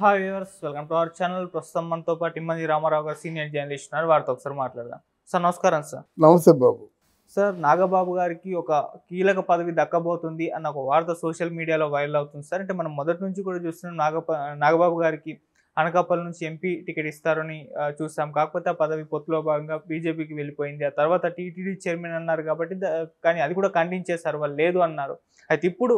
hi viewers welcome to our channel ప్రస్తుతం మనతో పాటు ఇమ్మది రామారావు గారు సీనియర్ జర్నలిస్ట్ ఉన్నారు వారితో ఒకసారి మాట్లాడదాం సార్ నమస్కారం సార్ నమస్తే బాబు సార్ నాగబాబు గారికి ఒక కీలక పదవి దక్కబోతుంది అన్న ఒక వార్త సోషల్ మీడియాలో వైరల్ అవుతుంది సార్ అంటే మనం మొదటి నుంచి కూడా చూస్తున్నాం నాగప నాగబాబు గారికి అనకాపల్లి నుంచి ఎంపీ టికెట్ ఇస్తారని చూస్తాం కాకపోతే ఆ పదవి పొత్తులో భాగంగా బీజేపీకి వెళ్ళిపోయింది ఆ తర్వాత టీటీడీ చైర్మన్ అన్నారు కాబట్టి కానీ అది కూడా ఖండించేశారు వాళ్ళు లేదు అన్నారు అయితే ఇప్పుడు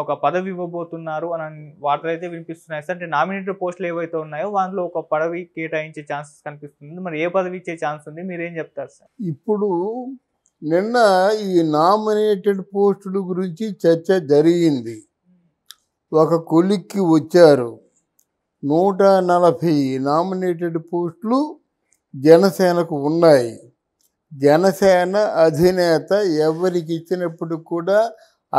ఒక పదవి ఇవ్వబోతున్నారు అని వార్తలు అయితే వినిపిస్తున్నాయి సార్ అంటే నామినేటెడ్ పోస్టులు ఏవైతే ఉన్నాయో దాంట్లో ఒక పదవి కేటాయించే ఛాన్సెస్ కనిపిస్తుంది మరి ఏ పదవి ఇచ్చే ఛాన్స్ ఉంది మీరేం చెప్తారు సార్ ఇప్పుడు నిన్న ఈ నామినేటెడ్ పోస్టుల గురించి చర్చ జరిగింది ఒక కొలిక్కి వచ్చారు నూట నలభై నామినేటెడ్ పోస్టులు జనసేనకు ఉన్నాయి జనసేన అధినేత ఎవరికి ఇచ్చినప్పుడు కూడా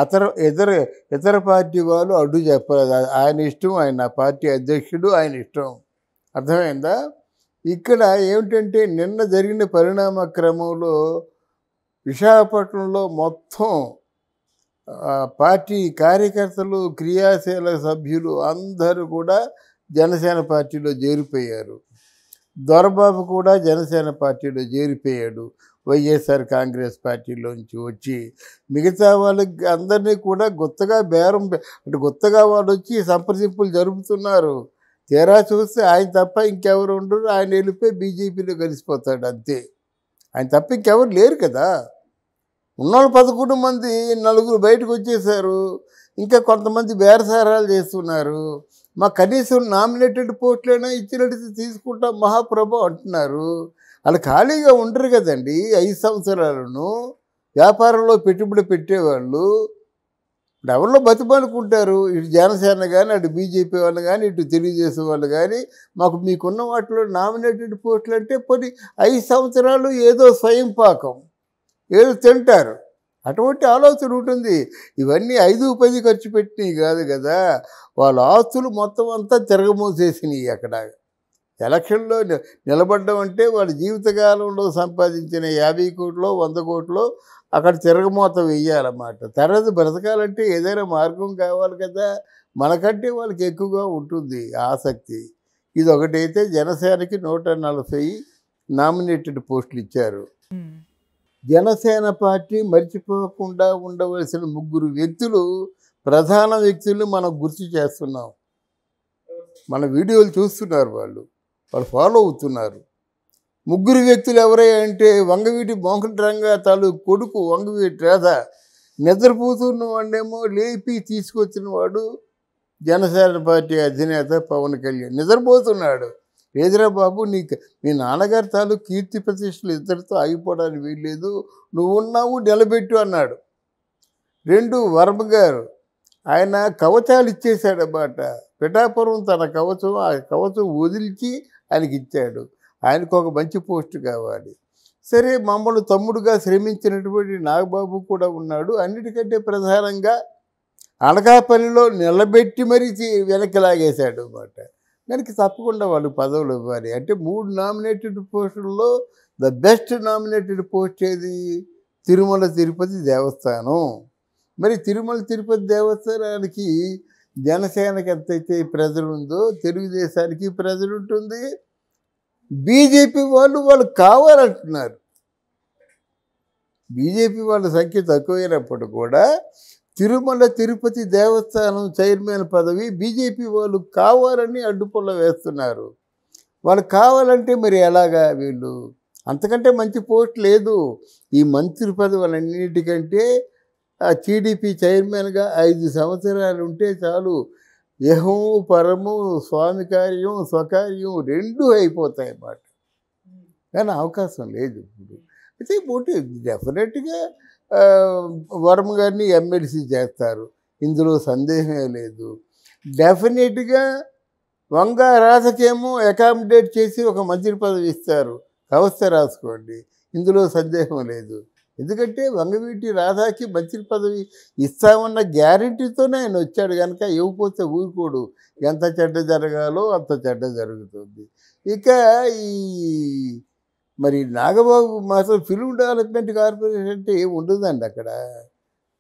అతను ఇతర ఇతర పార్టీ వాళ్ళు అడ్డు చెప్పలేదు ఆయన ఇష్టం ఆయన పార్టీ అధ్యక్షుడు ఆయన ఇష్టం అర్థమైందా ఇక్కడ ఏమిటంటే నిన్న జరిగిన పరిణామ క్రమంలో విశాఖపట్నంలో మొత్తం పార్టీ కార్యకర్తలు క్రియాశీల సభ్యులు అందరూ కూడా జనసేన పార్టీలో చేరిపోయారు దొరబాబు కూడా జనసేన పార్టీలో చేరిపోయాడు వైఎస్ఆర్ కాంగ్రెస్ పార్టీలోంచి వచ్చి మిగతా వాళ్ళకి అందరినీ కూడా గుత్తగా బేరం అంటే గుత్తగా వాళ్ళు వచ్చి సంప్రదింపులు జరుపుతున్నారు తీరా చూస్తే ఆయన తప్ప ఇంకెవరు ఉండరు ఆయన వెళ్ళిపోయి బీజేపీలో కలిసిపోతాడు అంతే ఆయన తప్ప ఇంకెవరు లేరు కదా ఉన్నోళ్ళు పదకొండు మంది నలుగురు బయటకు వచ్చేసారు ఇంకా కొంతమంది బేరసారాలు చేస్తున్నారు మా కనీసం నామినేటెడ్ పోస్టులైనా ఇచ్చినట్టు తీసుకుంటాం మహాప్రభు అంటున్నారు అలా ఖాళీగా ఉండరు కదండి ఐదు సంవత్సరాలను వ్యాపారంలో పెట్టుబడి పెట్టేవాళ్ళు ఎవరిలో బతిమనుకుంటారు ఇటు జనసేన కానీ అటు బీజేపీ వాళ్ళు కానీ ఇటు తెలియజేసే వాళ్ళు కానీ మాకు మీకున్న వాటిలో నామినేటెడ్ పోస్టులు అంటే కొన్ని ఐదు సంవత్సరాలు ఏదో స్వయం పాకం ఏదో తింటారు అటువంటి ఆలోచన ఉంటుంది ఇవన్నీ ఐదు పది ఖర్చు పెట్టినవి కాదు కదా వాళ్ళ ఆస్తులు మొత్తం అంతా తిరగమోసేసినాయి అక్కడ ఎలక్షన్లో నిలబడడం అంటే వాడు జీవితకాలంలో సంపాదించిన యాభై కోట్లో వంద కోట్లో అక్కడ తిరగమూత వేయాలన్నమాట తర్వాత బ్రతకాలంటే ఏదైనా మార్గం కావాలి కదా మనకంటే వాళ్ళకి ఎక్కువగా ఉంటుంది ఆసక్తి ఇది ఒకటైతే జనసేనకి నూట నలభై నామినేటెడ్ పోస్టులు ఇచ్చారు జనసేన పార్టీ మర్చిపోకుండా ఉండవలసిన ముగ్గురు వ్యక్తులు ప్రధాన వ్యక్తులు మనం గుర్తు చేస్తున్నాం మన వీడియోలు చూస్తున్నారు వాళ్ళు వాళ్ళు ఫాలో అవుతున్నారు ముగ్గురు వ్యక్తులు ఎవరయ్యా అంటే వంగవీటి మోహనరంగా తాలూకు కొడుకు వంగవీటి రాధ నిద్రపోతున్న వాడేమో లేపి తీసుకొచ్చిన వాడు జనసేన పార్టీ అధినేత పవన్ కళ్యాణ్ నిద్రపోతున్నాడు లేదురా బాబు నీకు మీ నాన్నగారి తాలూ కీర్తి ప్రతిష్టలు ఇద్దరితో ఆగిపోవడానికి వీల్లేదు నువ్వు ఉన్నావు నిలబెట్టు అన్నాడు రెండు వర్మ గారు ఆయన కవచాలు అన్నమాట పిఠాపురం తన కవచం ఆ కవచం వదిలిచి ఆయనకి ఇచ్చాడు ఆయనకు ఒక మంచి పోస్ట్ కావాలి సరే మమ్మల్ని తమ్ముడుగా శ్రమించినటువంటి నాగబాబు కూడా ఉన్నాడు అన్నిటికంటే ప్రధానంగా అనకాపల్లిలో నిలబెట్టి మరీ వెనక్కి లాగేశాడు అనమాట దానికి తప్పకుండా వాళ్ళు పదవులు ఇవ్వాలి అంటే మూడు నామినేటెడ్ పోస్టుల్లో ద బెస్ట్ నామినేటెడ్ పోస్ట్ ఏది తిరుమల తిరుపతి దేవస్థానం మరి తిరుమల తిరుపతి దేవస్థానానికి జనసేనకి ఎంతైతే ప్రెజర్ ఉందో తెలుగుదేశానికి ప్రెజర్ ఉంటుంది బీజేపీ వాళ్ళు వాళ్ళు కావాలంటున్నారు బీజేపీ వాళ్ళ సంఖ్య తక్కువైనప్పుడు కూడా తిరుమల తిరుపతి దేవస్థానం చైర్మన్ పదవి బీజేపీ వాళ్ళు కావాలని అడ్డుపల్ల వేస్తున్నారు వాళ్ళు కావాలంటే మరి ఎలాగా వీళ్ళు అంతకంటే మంచి పోస్ట్ లేదు ఈ మంత్రి పదవులన్నిటికంటే ఆ టీడీపీ చైర్మన్గా ఐదు సంవత్సరాలు ఉంటే చాలు యహం పరము స్వామి కార్యం స్వకార్యం రెండూ అయిపోతాయి అన్నమాట కానీ అవకాశం లేదు ఇప్పుడు అయితే పోటీ డెఫినెట్గా వరం గారిని ఎమ్మెల్సీ చేస్తారు ఇందులో సందేహమే లేదు డెఫినెట్గా వంగ రాధకేమో అకామిడేట్ చేసి ఒక మంత్రి పదవి ఇస్తారు వ్యవస్థ రాసుకోండి ఇందులో సందేహం లేదు ఎందుకంటే వంగవీటి రాధాకి మంత్రి పదవి ఇస్తామన్న గ్యారంటీతోనే ఆయన వచ్చాడు కనుక ఇవ్వకపోతే ఊరుకోడు ఎంత చెడ్డ జరగాలో అంత చెడ్డ జరుగుతుంది ఇక ఈ మరి నాగబాబు మాత్రం ఫిలిం డెవలప్మెంట్ కార్పొరేషన్ అంటే ఏమి ఉండదండి అక్కడ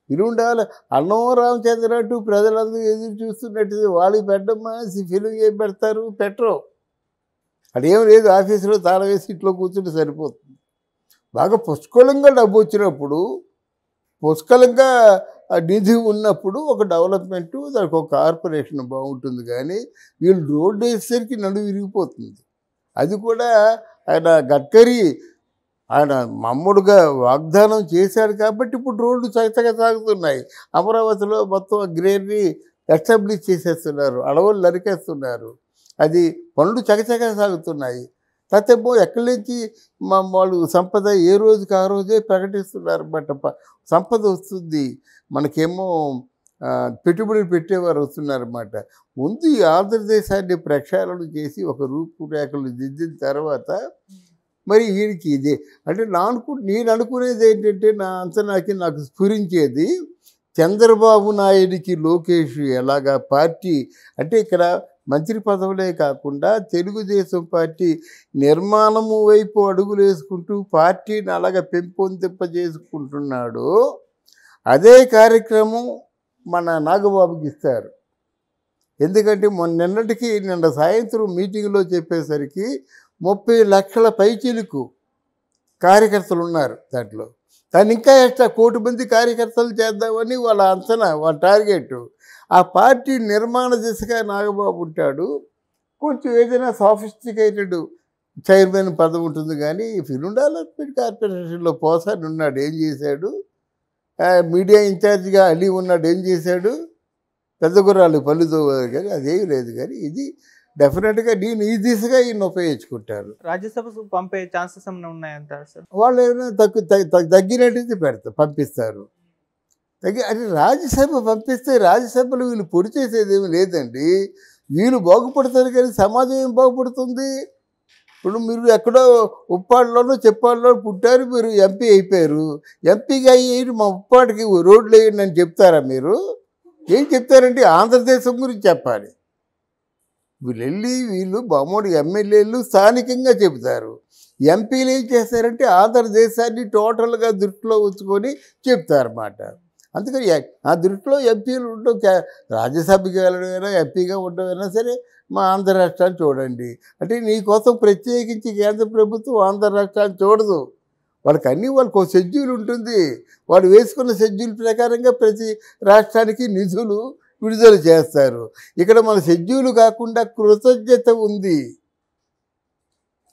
ఫిలిం డెవలప్ అన్నం రామచంద్ర అంటూ ప్రజలందరూ ఎదురు చూస్తున్నట్టు వాళ్ళు పెట్టమ్మా ఫిలిం ఏం పెడతారు పెట్టరు ఏం లేదు ఆఫీసులో తాళ వేసి ఇంట్లో కూర్చుంటే సరిపోతుంది బాగా పుష్కలంగా డబ్బు వచ్చినప్పుడు పుష్కలంగా నిధి ఉన్నప్పుడు ఒక డెవలప్మెంట్ దానికి ఒక కార్పొరేషన్ బాగుంటుంది కానీ వీళ్ళు రోడ్డు వేసేసరికి నడు విరిగిపోతుంది అది కూడా ఆయన గడ్కరీ ఆయన మమ్ముడుగా వాగ్దానం చేశాడు కాబట్టి ఇప్పుడు రోడ్లు చక్కగా సాగుతున్నాయి అమరావతిలో మొత్తం గ్రేనరీ ఎస్టాబ్లిష్ చేసేస్తున్నారు అడవులు నరికేస్తున్నారు అది పనులు చకచక సాగుతున్నాయి సత్యమో ఎక్కడి నుంచి మా వాళ్ళు సంపద ఏ రోజుకి ఆ రోజే ప్రకటిస్తున్నారు అన్నమాట సంపద వస్తుంది మనకేమో పెట్టుబడులు పెట్టేవారు వస్తున్నారన్నమాట ముందు ఈ ఆంధ్రదేశాన్ని ప్రక్షాళన చేసి ఒక రూపురేఖలు దిద్దిన తర్వాత మరి వీడికి ఇది అంటే నా అనుకు నేను అనుకునేది ఏంటంటే నా అంచనాకి నాకు స్ఫురించేది చంద్రబాబు నాయుడికి లోకేష్ ఎలాగా పార్టీ అంటే ఇక్కడ మంత్రి పదవులే కాకుండా తెలుగుదేశం పార్టీ నిర్మాణము వైపు అడుగులు వేసుకుంటూ పార్టీని అలాగ పెంపొందింపజేసుకుంటున్నాడు అదే కార్యక్రమం మన నాగబాబుకి ఇస్తారు ఎందుకంటే మొన్న నిన్నటికి నిన్న సాయంత్రం మీటింగ్లో చెప్పేసరికి ముప్పై లక్షల పైచీలకు కార్యకర్తలు ఉన్నారు దాంట్లో దాన్ని ఇంకా ఎక్స్ట్రా కోటి మంది కార్యకర్తలు చేద్దామని వాళ్ళ అంచనా వాళ్ళ టార్గెట్ ఆ పార్టీ నిర్మాణ దిశగా నాగబాబు ఉంటాడు కొంచెం ఏదైనా సాఫిస్టికేటెడ్ చైర్మన్ పదవి ఉంటుంది కానీ ఫిరుండాలపేట కార్పొరేషన్లో పోసాని ఉన్నాడు ఏం చేశాడు మీడియా ఇన్ఛార్జ్గా అలీ ఉన్నాడు ఏం చేశాడు పెద్ద గుర్రాలు పల్లెతో కానీ అదేమి లేదు కానీ ఇది డెఫినెట్గా నేను ఈ దిశగా ఈయన ఉపయోగించుకుంటారు రాజ్యసభకు పంపే ఛాన్సెస్ ఏమైనా ఉన్నాయంటారు సార్ వాళ్ళు ఏమైనా తగ్గు తగ్గినట్టు పెడతారు పంపిస్తారు తగ్గి అంటే రాజ్యసభ పంపిస్తే రాజ్యసభలో వీళ్ళు పొడి చేసేది లేదండి వీళ్ళు బాగుపడతారు కానీ సమాజం ఏం బాగుపడుతుంది ఇప్పుడు మీరు ఎక్కడో ఉప్పాడులోనో చెప్పాడులోనో పుట్టారు మీరు ఎంపీ అయిపోయారు ఎంపీగా అయ్యి మా ఉప్పాడికి రోడ్లు వేయండి అని చెప్తారా మీరు ఏం చెప్తారంటే ఆంధ్రదేశం గురించి చెప్పాలి వీళ్ళు వెళ్ళి వీళ్ళు బామోడు ఎమ్మెల్యేలు స్థానికంగా చెబుతారు ఎంపీలు ఏం చేస్తారంటే ఆంధ్రదేశాన్ని టోటల్గా దృష్టిలో ఉంచుకొని చెప్తారన్నమాట అందుకని ఆ దృష్టిలో ఎంపీలు ఉండడం రాజ్యసభకి అయినా ఎంపీగా అయినా సరే మా ఆంధ్ర రాష్ట్రాన్ని చూడండి అంటే నీకోసం ప్రత్యేకించి కేంద్ర ప్రభుత్వం ఆంధ్ర రాష్ట్రాన్ని చూడదు వాళ్ళకి అన్నీ వాళ్ళకి ఒక షెడ్యూల్ ఉంటుంది వాళ్ళు వేసుకున్న షెడ్యూల్ ప్రకారంగా ప్రతి రాష్ట్రానికి నిధులు విడుదల చేస్తారు ఇక్కడ మన షెడ్యూలు కాకుండా కృతజ్ఞత ఉంది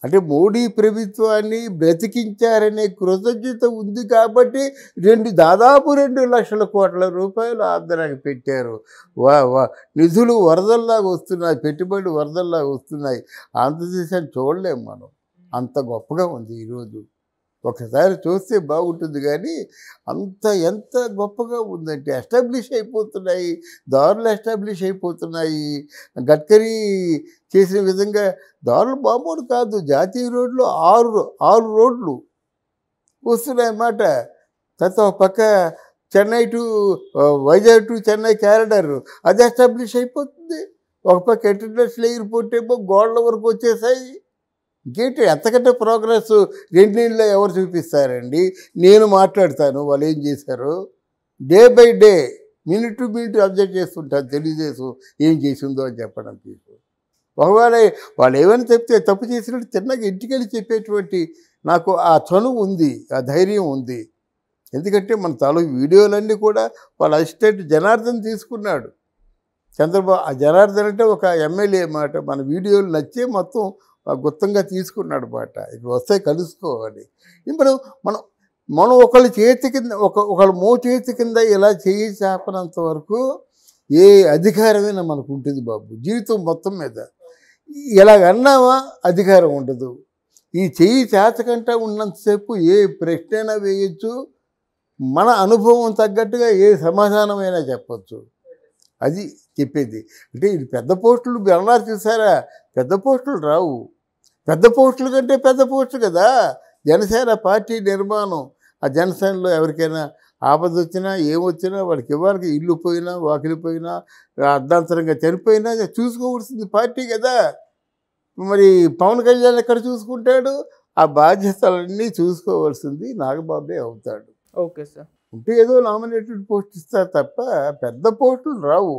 అంటే మోడీ ప్రభుత్వాన్ని బ్రతికించారనే కృతజ్ఞత ఉంది కాబట్టి రెండు దాదాపు రెండు లక్షల కోట్ల రూపాయలు ఆంధ్రాకి పెట్టారు వా వా నిధులు వరదల్లాగా వస్తున్నాయి పెట్టుబడి వరదల్లాగా వస్తున్నాయి ఆంధ్రదేశాన్ని చూడలేము మనం అంత గొప్పగా ఉంది ఈరోజు ఒకసారి చూస్తే బాగుంటుంది కానీ అంత ఎంత గొప్పగా ఉందంటే ఎస్టాబ్లిష్ అయిపోతున్నాయి దారులు ఎస్టాబ్లిష్ అయిపోతున్నాయి గడ్కరీ చేసిన విధంగా దారులు బాంబోలు కాదు జాతీయ రోడ్లు ఆరు ఆరు రోడ్లు వస్తున్నాయన్నమాట తర్వాత ఒక పక్క Chennai to Vizag to Chennai corridor అది ఎస్టాబ్లిష్ అయిపోతుంది ఒక పక్క ఇంటర్నేషనల్ ఎయిర్పోర్ట్ ఏమో గోడల వరకు వచ్చేసాయి ఇంకేంటి ఎంతకంటే ప్రోగ్రెస్ రెండేళ్ళలో ఎవరు చూపిస్తారండి నేను మాట్లాడతాను వాళ్ళు ఏం చేశారు day by day minute to minute observe చేస్తుంటాను తెలియజేసు ఏం చేసిందో అని చెప్పడం తీసు ఒకవేళ వాళ్ళు ఏమైనా చెప్తే తప్పు చేసినట్టు తిన్నగా ఇంటికెళ్ళి చెప్పేటువంటి నాకు ఆ చను ఉంది ఆ ధైర్యం ఉంది ఎందుకంటే మన తాలూకు వీడియోలన్నీ కూడా వాళ్ళ అసిస్టెంట్ జనార్దన్ తీసుకున్నాడు చంద్రబాబు ఆ జనార్దన్ అంటే ఒక ఎమ్మెల్యే మాట మన వీడియోలు నచ్చే మొత్తం గుత్తంగా తీసుకున్నాడు బాట ఇవి వస్తే కలుసుకోవాలి ఇప్పుడు మనం మనం ఒకళ్ళ చేతి కింద ఒక ఒకళ్ళ మో చేతి కింద ఇలా చేయి చేపనంత వరకు ఏ అధికారమైనా మనకు ఉంటుంది బాబు జీవితం మొత్తం మీద ఎలాగన్నావా అధికారం ఉండదు ఈ చెయ్యి చేతకంటే ఉన్నంతసేపు ఏ ప్రశ్న వేయచ్చు మన అనుభవం తగ్గట్టుగా ఏ సమాధానమైనా చెప్పచ్చు అది చెప్పేది అంటే ఇది పెద్ద పోస్టులు బెల్లారు చూసారా పెద్ద పోస్టులు రావు పెద్ద పోస్టులు కంటే పెద్ద పోస్టు కదా జనసేన పార్టీ నిర్మాణం ఆ జనసేనలో ఎవరికైనా ఆపద వచ్చినా ఏమొచ్చినా వాళ్ళకి ఇవ్వాలకి ఇల్లు పోయినా వాకిలి పోయినా అర్ధాంతరంగా చనిపోయినా చూసుకోవాల్సింది పార్టీ కదా మరి పవన్ కళ్యాణ్ ఎక్కడ చూసుకుంటాడు ఆ బాధ్యతలన్నీ చూసుకోవాల్సింది నాగబాబే అవుతాడు ఓకే సార్ ఉంటే ఏదో నామినేటెడ్ పోస్ట్ ఇస్తారు తప్ప పెద్ద పోస్టులు రావు